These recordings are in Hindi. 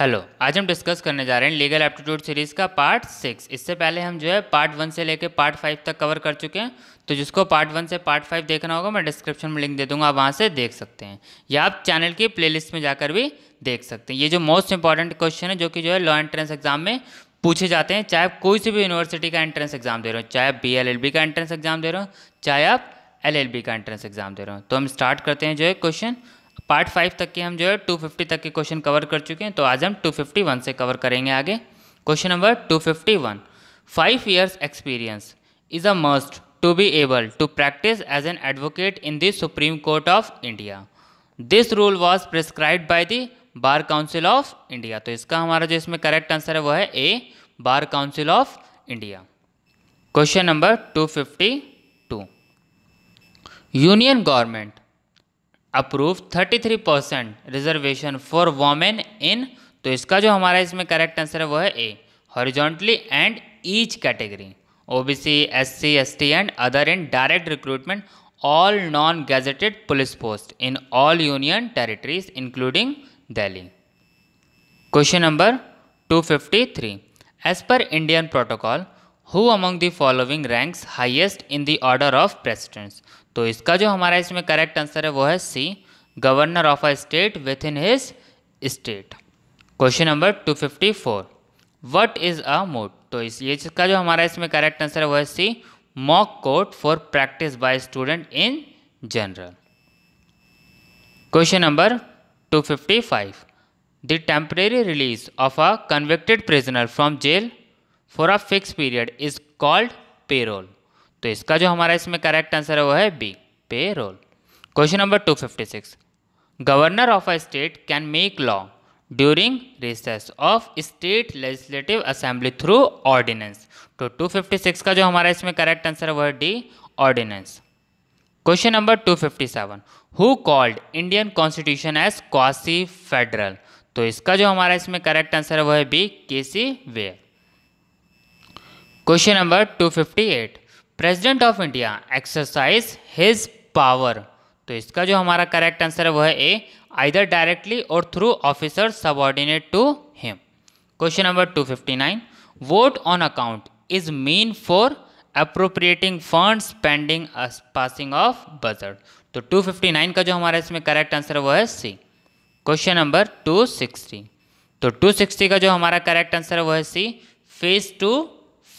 हेलो आज हम डिस्कस करने जा रहे हैं लीगल एप्टीट्यूड सीरीज़ का पार्ट सिक्स इससे पहले हम जो है पार्ट वन से लेकर पार्ट फाइव तक कवर कर चुके हैं तो जिसको पार्ट वन से पार्ट फाइव देखना होगा मैं डिस्क्रिप्शन में लिंक दे दूंगा आप वहाँ से देख सकते हैं या आप चैनल की प्लेलिस्ट में जाकर भी देख सकते हैं ये जो मोस्ट इंपॉर्टेंट क्वेश्चन है जो कि जो है लॉ एंट्रेंस एग्जाम में पूछे जाते हैं चाहे आप कोई से भी यूनिवर्सिटी का एंट्रेंस एग्जाम दे रहे हो चाहे आप बी एल एल बी का एंट्रेंस एग्जाम दे रहे हो चाहे आप एल एल बी का एंट्रेंस एग्जाम दे रहे हो तो हम स्टार्ट करते हैं जो है क्वेश्चन पार्ट फाइव तक के हम जो है टू फिफ्टी तक के क्वेश्चन कवर कर चुके हैं तो आज हम टू फिफ्टी वन से कवर करेंगे आगे question number two fifty one five years experience is a must to be able to practise as an advocate in the Supreme Court of India this rule was prescribe by the Bar Council of India तो इसका हमारा जो इसमें करेक्ट आंसर है वो है A Bar Council of India question number two fifty two union government approve 33 percent reservation for women in तो इसका जो हमारा इसमें करेक्ट आंसर है वो है A horizontally and each category OBC SC ST and other in direct recruitment all non gazetted police post in all union territories including Delhi question number 253 as per Indian protocol who among the following ranks highest in the order of precedence तो इसका जो हमारा इसमें करेक्ट आंसर है वो है C governor of a state within his state question number two fifty four what is a moot तो इस ये इसका जो हमारा इसमें करेक्ट आंसर है वो है C mock court for practice by student in general question number two fifty five the temporary release of a convicted prisoner from jail for a fix period is called parole तो इसका जो हमारा इसमें करेक्ट आंसर है वो है B parole question number two fifty six governor of a state can make law during recess of state legislative assembly through ordinance तो 256 का जो हमारा इसमें करेक्ट आंसर है वो है D ordinance question number 257 who called Indian constitution as quasi federal तो इसका जो हमारा इसमें करेक्ट आंसर है वह है B K C Wheare question number 258 President of India exercise his power तो इसका जो हमारा करेक्ट आंसर है वह है A either directly or through officer ordinate to him question number 259 vote on account is mean for appropriating fund pending passing of budget तो 259 का जो हमारा इसमें करेक्ट आंसर है वह है सी क्वेश्चन नंबर 260 तो 260 का जो हमारा करेक्ट आंसर है वह है C face to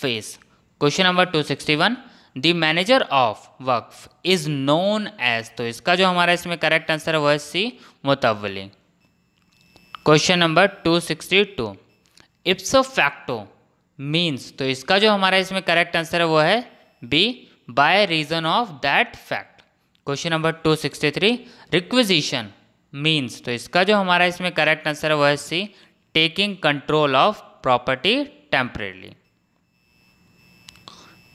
face question number 261 the manager of waqf is known as तो इसका जो हमारा इसमें करेक्ट आंसर है वह C mutawalli question number 262 ipso facto means तो इसका जो हमारा इसमें करेक्ट आंसर है वह है B by reason of that fact question number 263 requisition means तो इसका जो हमारा इसमें करेक्ट आंसर है वह C taking control of property temporarily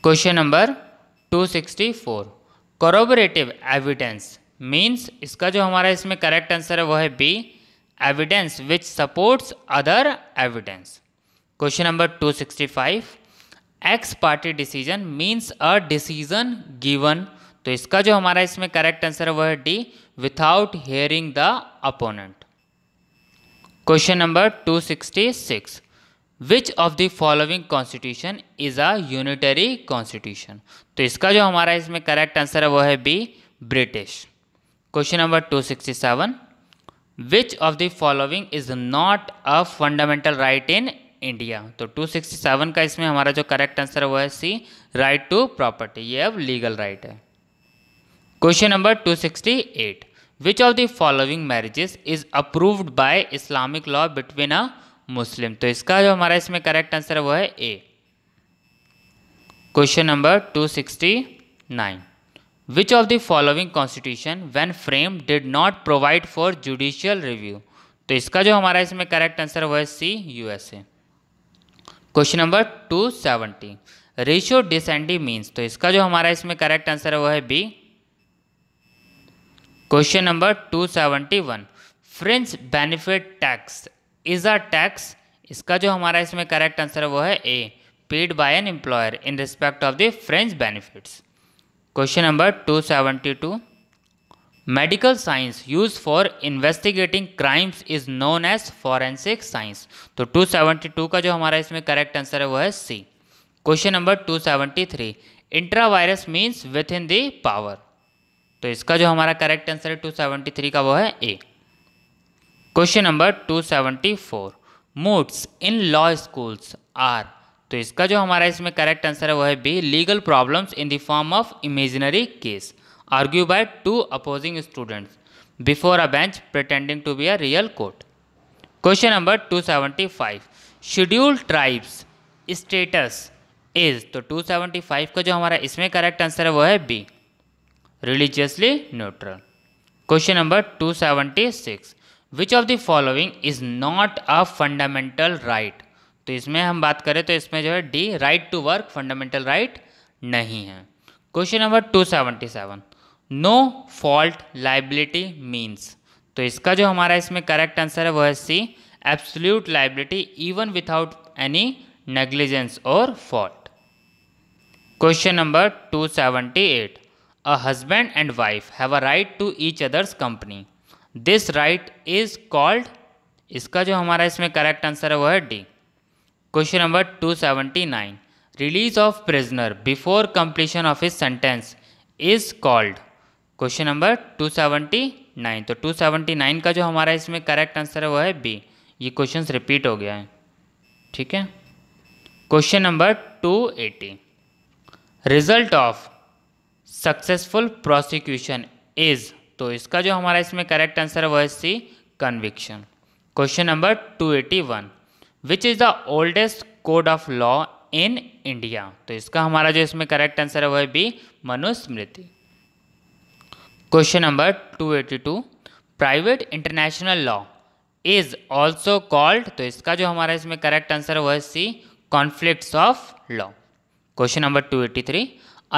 question number 264 corroborative evidence means इसका जो हमारा इसमें करेक्ट आंसर है वह है B evidence which supports other evidence question number 265 ex parte decision means a decision given तो इसका जो हमारा इसमें करेक्ट आंसर है वह है D without hearing the opponent question number 266 which of the following constitution is a unitary constitution तो इसका जो हमारा इसमें करेक्ट आंसर है वो है B British question number two sixty seven which of the following is not a fundamental right in India तो 267 का इसमें हमारा जो करेक्ट आंसर है वो है सी राइट टू प्रॉपर्टी ये अब लीगल राइट है question number 268 which of the following marriages is approved by Islamic law between a Muslim तो इसका जो हमारा इसमें करेक्ट आंसर है वो है A question number 269 which of the following constitution when frame did not provide for judicial review तो इसका जो हमारा इसमें करेक्ट आंसर वो है C USA question number 270 ratio decidendi means तो इसका जो हमारा इसमें करेक्ट आंसर है वो है B question number 271 fringe benefit tax is a tax इसका जो हमारा इसमें करेक्ट आंसर है वो है A paid by an employer in respect of the fringe benefits question number two seventy two medical science use for investigating crimes is known as forensic science तो 272 का जो हमारा इसमें करेक्ट आंसर है वो है C question number 273 intra vires means within the power तो इसका जो हमारा करेक्ट आंसर है 273 का वो है A question number 274 moots in law schools are तो इसका जो हमारा इसमें करेक्ट आंसर है वह है B legal problems in the form of imaginary case argue by two opposing students before a bench pretending to be a real court question number 275 schedule tribes status is तो 275 का जो हमारा इसमें करेक्ट आंसर है वो है B religiously neutral question number 276 which of the following is not a fundamental right तो इसमें हम बात करें तो इसमें जो है D right to work fundamental right नहीं है question number two seventy seven no fault liability means तो इसका जो हमारा इसमें करेक्ट आंसर है वह है C absolute liability even without any negligence or fault question number two seventy eight a husband and wife have a right to each other's company this right is called इसका जो हमारा इसमें करेक्ट आंसर है वो है D question number two seventy nine release of prisoner before completion of his sentence is called question number two seventy nine तो टू सेवेंटी नाइन का जो हमारा इसमें करेक्ट आंसर है वो है बी ये क्वेश्चन रिपीट हो गया है ठीक है question number two eighty result of successful prosecution is तो इसका जो हमारा इसमें करेक्ट आंसर है वह है C conviction question number 281 which is the oldest code of law in India तो इसका हमारा जो इसमें करेक्ट आंसर है वह है B Manusmriti question number 282 private international law is also called तो इसका जो हमारा इसमें करेक्ट आंसर वह है C conflicts of law question number 283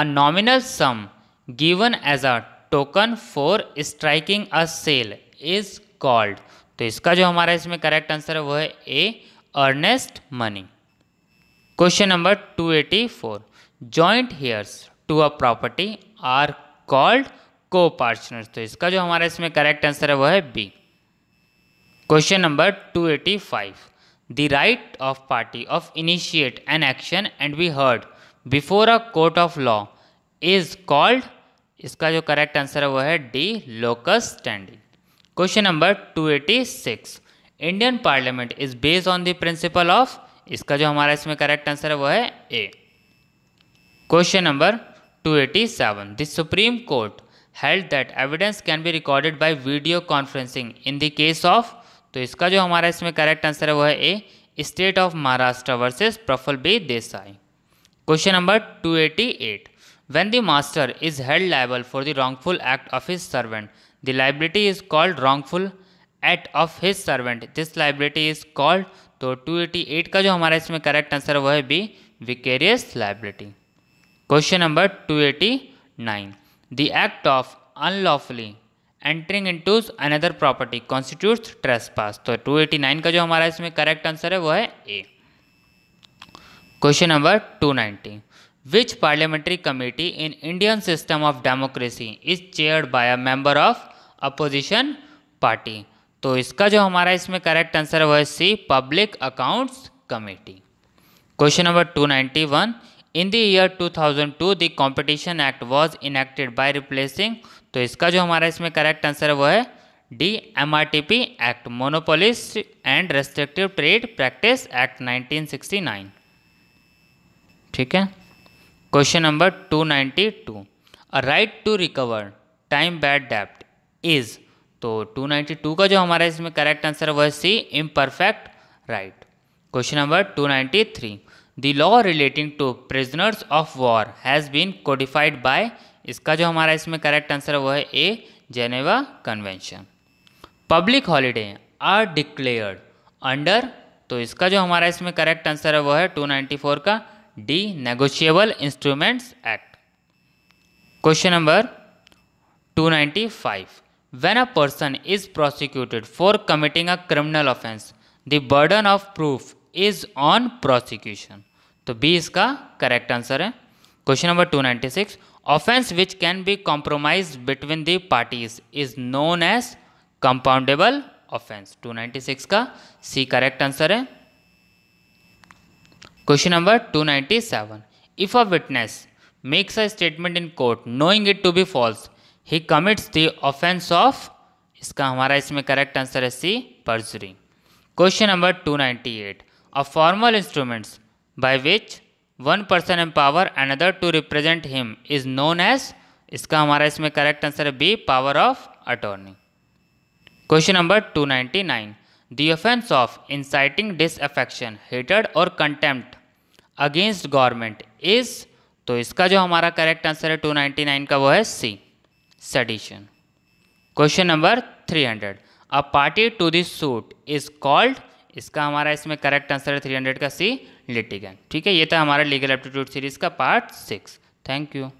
a nominal sum given as a token for striking a sale is called तो इसका जो हमारा इसमें करेक्ट आंसर है वो है A earnest money question number 284 joint heirs to a property are called co partner तो इसका जो हमारा इसमें करेक्ट आंसर है वो है B question number 285 the right of party of initiate an action and be heard before a court of law is called इसका जो करेक्ट आंसर है वो है D locus standi question number 286 Indian Parliament is based on the principle of इसका जो हमारा इसमें करेक्ट आंसर है वो है A question number 287 the Supreme Court held that evidence can be recorded bye video conferencing in the case of तो इसका जो हमारा इसमें करेक्ट आंसर है वो है A State of Maharashtra versus Praful B Desai question number eight When the master is held liable for the wrongful act of his servant, the liability is called wrongful act of his servant. This liability is called तो 288 का जो हमारा इसमें करेक्ट आंसर है वह है B vicarious liability question number 289 the act of unlawfully entering into another property constitute trespass तो 289 का जो हमारा इसमें करेक्ट आंसर है वह है A question number 290 Which parliamentary committee in Indian system of democracy is chaired by a member of opposition party? तो इसका जो हमारा इसमें करेक्ट आंसर है वह C Public Accounts Committee question number 291 in the year 2002 the Competition Act was enacted by replacing तो इसका जो हमारा इसमें करेक्ट आंसर है वह है D MRTP act monopolies and restrictive trade practice act 1969 ठीक है question number 292 a right to recover time barred डेप्ट इज तो 292 का जो हमारा इसमें करेक्ट आंसर है वह C imperfect right question number 293 the law relating to prisoners of war has been codified by इसका जो हमारा इसमें करेक्ट आंसर है वह है A Geneva convention public holiday are declared under तो इसका जो हमारा इसमें करेक्ट आंसर है वह है 294 का D negotiable instruments act question number 295 when a person is prosecuted for committing a criminal offence the burden of proof is on prosecution तो बी इसका करेक्ट आंसर है question number 296 offence which can be compromise between the parties is known as compoundable offence 296 का सी करेक्ट आंसर है Question number 297. If a witness makes a statement in court knowing it to be false, he commits the offense of इसका हमारा इसमें करेक्ट आंसर है C perjury question number 298 a formal instruments by which one person empower another to represent him is known as इसका हमारा इसमें करेक्ट आंसर है B power of attorney question number 299 the offence of inciting disaffection hated और कंटेम्प्ट अगेंस्ट गवर्नमेंट इज तो इसका जो हमारा करेक्ट आंसर है 299 का वो है C sedition question number 300 a party to this suit is called इसका हमारा इसमें करेक्ट आंसर है 300 का सी लिटिगन ठीक है ये था हमारा लीगल एप्टीट्यूड सीरीज का पार्ट सिक्स थैंक यू